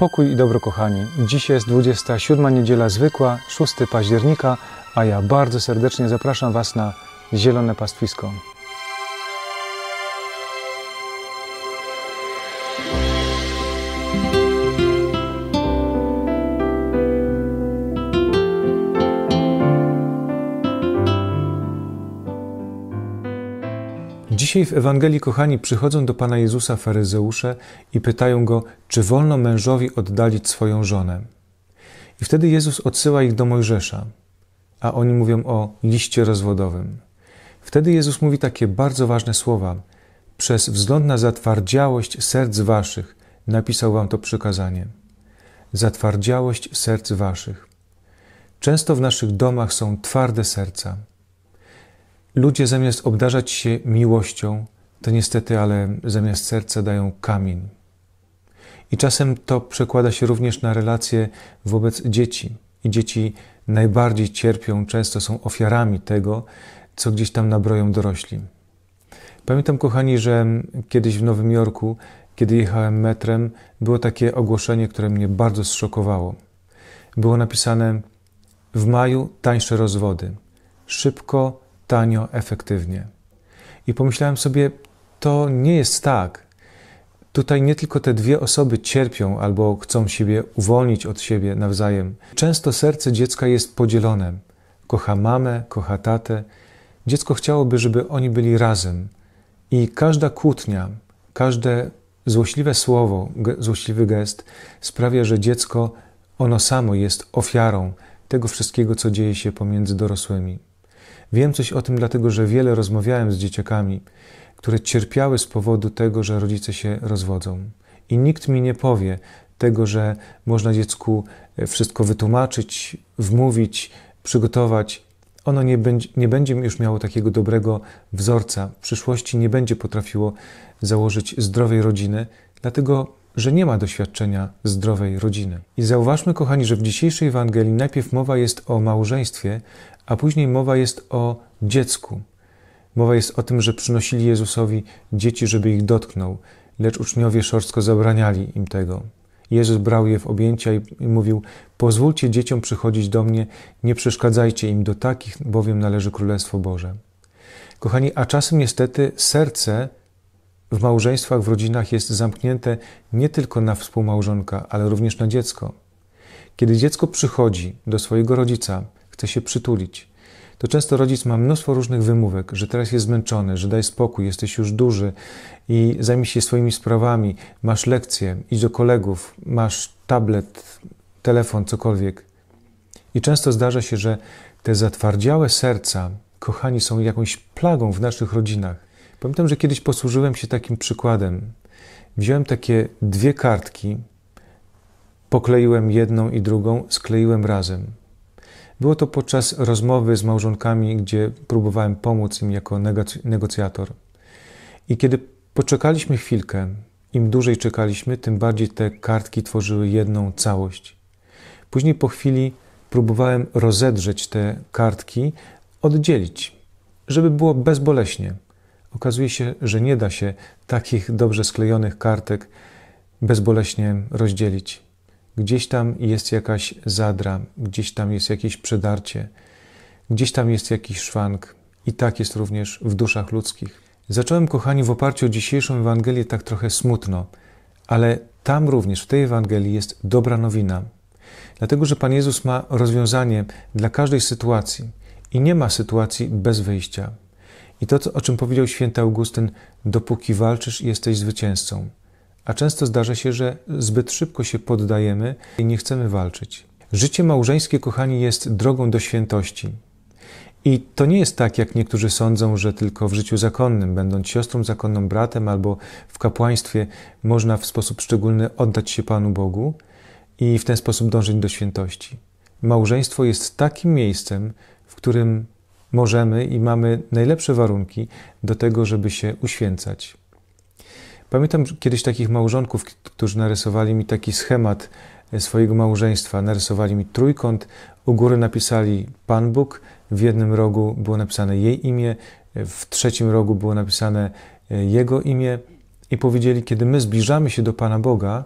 Pokój i dobro, kochani. Dziś jest 27 niedziela zwykła, 6 października, a ja bardzo serdecznie zapraszam Was na Zielone Pastwisko. Dzisiaj w Ewangelii, kochani, przychodzą do Pana Jezusa faryzeusze i pytają Go, czy wolno mężowi oddalić swoją żonę. I wtedy Jezus odsyła ich do Mojżesza, a oni mówią o liście rozwodowym. Wtedy Jezus mówi takie bardzo ważne słowa. Przez wzgląd na zatwardziałość serc waszych napisał wam to przykazanie. Zatwardziałość serc waszych. Często w naszych domach są twarde serca – Ludzie zamiast obdarzać się miłością, to niestety, ale zamiast serca dają kamień. I czasem to przekłada się również na relacje wobec dzieci. I dzieci najbardziej cierpią, często są ofiarami tego, co gdzieś tam nabroją dorośli. Pamiętam, kochani, że kiedyś w Nowym Jorku, kiedy jechałem metrem, było takie ogłoszenie, które mnie bardzo zszokowało. Było napisane: W maju tańsze rozwody. Szybko tanio, efektywnie. I pomyślałem sobie, to nie jest tak. Tutaj nie tylko te dwie osoby cierpią albo chcą siebie uwolnić od siebie nawzajem. Często serce dziecka jest podzielone. Kocha mamę, kocha tatę. Dziecko chciałoby, żeby oni byli razem. I każda kłótnia, każde złośliwe słowo, złośliwy gest sprawia, że dziecko ono samo jest ofiarą tego wszystkiego, co dzieje się pomiędzy dorosłymi. Wiem coś o tym, dlatego że wiele rozmawiałem z dzieciakami, które cierpiały z powodu tego, że rodzice się rozwodzą. I nikt mi nie powie tego, że można dziecku e, wszystko wytłumaczyć, wmówić, przygotować. Ono nie będzie, nie będzie już miało takiego dobrego wzorca. W przyszłości nie będzie potrafiło założyć zdrowej rodziny, dlatego że nie ma doświadczenia zdrowej rodziny. I zauważmy, kochani, że w dzisiejszej Ewangelii najpierw mowa jest o małżeństwie, a później mowa jest o dziecku. Mowa jest o tym, że przynosili Jezusowi dzieci, żeby ich dotknął, lecz uczniowie szorstko zabraniali im tego. Jezus brał je w objęcia i mówił: Pozwólcie dzieciom przychodzić do mnie, nie przeszkadzajcie im, do takich bowiem należy Królestwo Boże. Kochani, a czasem niestety serce w małżeństwach, w rodzinach jest zamknięte nie tylko na współmałżonka, ale również na dziecko. Kiedy dziecko przychodzi do swojego rodzica, chce się przytulić, to często rodzic ma mnóstwo różnych wymówek, że teraz jest zmęczony, że daj spokój, jesteś już duży i zajmij się swoimi sprawami, masz lekcje, idź do kolegów, masz tablet, telefon, cokolwiek. I często zdarza się, że te zatwardziałe serca, kochani, są jakąś plagą w naszych rodzinach. Pamiętam, że kiedyś posłużyłem się takim przykładem. Wziąłem takie dwie kartki, pokleiłem jedną i drugą, skleiłem razem. Było to podczas rozmowy z małżonkami, gdzie próbowałem pomóc im jako negocjator. I kiedy poczekaliśmy chwilkę, im dłużej czekaliśmy, tym bardziej te kartki tworzyły jedną całość. Później po chwili próbowałem rozedrzeć te kartki, oddzielić, żeby było bezboleśnie. Okazuje się, że nie da się takich dobrze sklejonych kartek bezboleśnie rozdzielić. Gdzieś tam jest jakaś zadra, gdzieś tam jest jakieś przedarcie, gdzieś tam jest jakiś szwank. I tak jest również w duszach ludzkich. Zacząłem, kochani, w oparciu o dzisiejszą Ewangelię tak trochę smutno, ale tam również, w tej Ewangelii jest dobra nowina. Dlatego, że Pan Jezus ma rozwiązanie dla każdej sytuacji i nie ma sytuacji bez wyjścia. I to, o czym powiedział święty Augustyn, dopóki walczysz, jesteś zwycięzcą. A często zdarza się, że zbyt szybko się poddajemy i nie chcemy walczyć. Życie małżeńskie, kochani, jest drogą do świętości. I to nie jest tak, jak niektórzy sądzą, że tylko w życiu zakonnym, będąc siostrą zakonną, bratem albo w kapłaństwie, można w sposób szczególny oddać się Panu Bogu i w ten sposób dążyć do świętości. Małżeństwo jest takim miejscem, w którym możemy i mamy najlepsze warunki do tego, żeby się uświęcać. Pamiętam kiedyś takich małżonków, którzy narysowali mi taki schemat e, swojego małżeństwa. Narysowali mi trójkąt, u góry napisali Pan Bóg, w jednym rogu było napisane jej imię, e, w trzecim rogu było napisane e, jego imię i powiedzieli, kiedy my zbliżamy się do Pana Boga,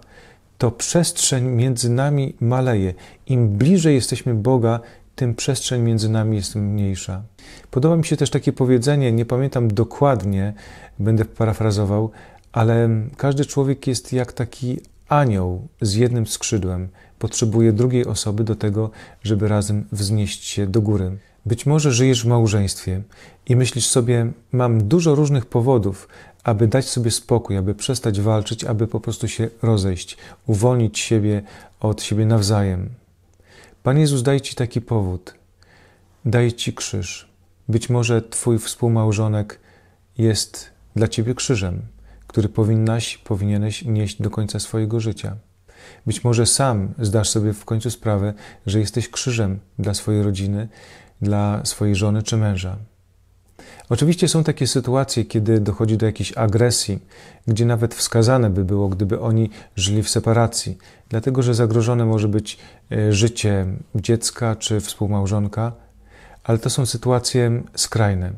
to przestrzeń między nami maleje. Im bliżej jesteśmy Boga, tym przestrzeń między nami jest mniejsza. Podoba mi się też takie powiedzenie, nie pamiętam dokładnie, będę parafrazował, ale każdy człowiek jest jak taki anioł z jednym skrzydłem. Potrzebuje drugiej osoby do tego, żeby razem wznieść się do góry. Być może żyjesz w małżeństwie i myślisz sobie, mam dużo różnych powodów, aby dać sobie spokój, aby przestać walczyć, aby po prostu się rozejść, uwolnić siebie od siebie nawzajem. Pan Jezus daje Ci taki powód, daje Ci krzyż. Być może Twój współmałżonek jest dla Ciebie krzyżem, który powinnaś, powinieneś nieść do końca swojego życia. Być może sam zdasz sobie w końcu sprawę, że jesteś krzyżem dla swojej rodziny, dla swojej żony czy męża. Oczywiście są takie sytuacje, kiedy dochodzi do jakiejś agresji, gdzie nawet wskazane by było, gdyby oni żyli w separacji, dlatego że zagrożone może być e, życie dziecka czy współmałżonka, ale to są sytuacje skrajne.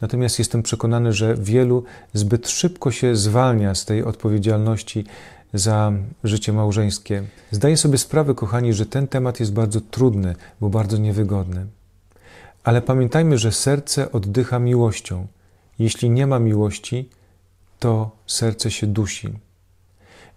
Natomiast jestem przekonany, że wielu zbyt szybko się zwalnia z tej odpowiedzialności za życie małżeńskie. Zdaję sobie sprawę, kochani, że ten temat jest bardzo trudny, bo bardzo niewygodny. Ale pamiętajmy, że serce oddycha miłością. Jeśli nie ma miłości, to serce się dusi.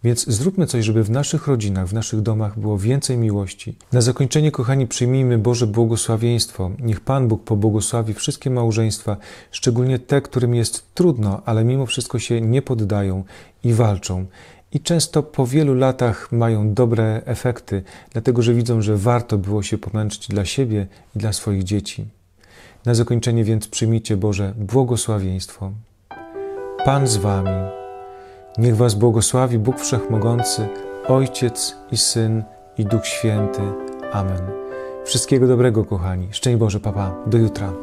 Więc zróbmy coś, żeby w naszych rodzinach, w naszych domach było więcej miłości. Na zakończenie, kochani, przyjmijmy Boże błogosławieństwo. Niech Pan Bóg pobłogosławi wszystkie małżeństwa, szczególnie te, którym jest trudno, ale mimo wszystko się nie poddają i walczą. I często po wielu latach mają dobre efekty, dlatego że widzą, że warto było się pomęczyć dla siebie i dla swoich dzieci. Na zakończenie więc przyjmijcie Boże błogosławieństwo. Pan z Wami. Niech Was błogosławi Bóg Wszechmogący, Ojciec i Syn i Duch Święty. Amen. Wszystkiego dobrego, kochani. Szczęść Boże, papa. Do jutra.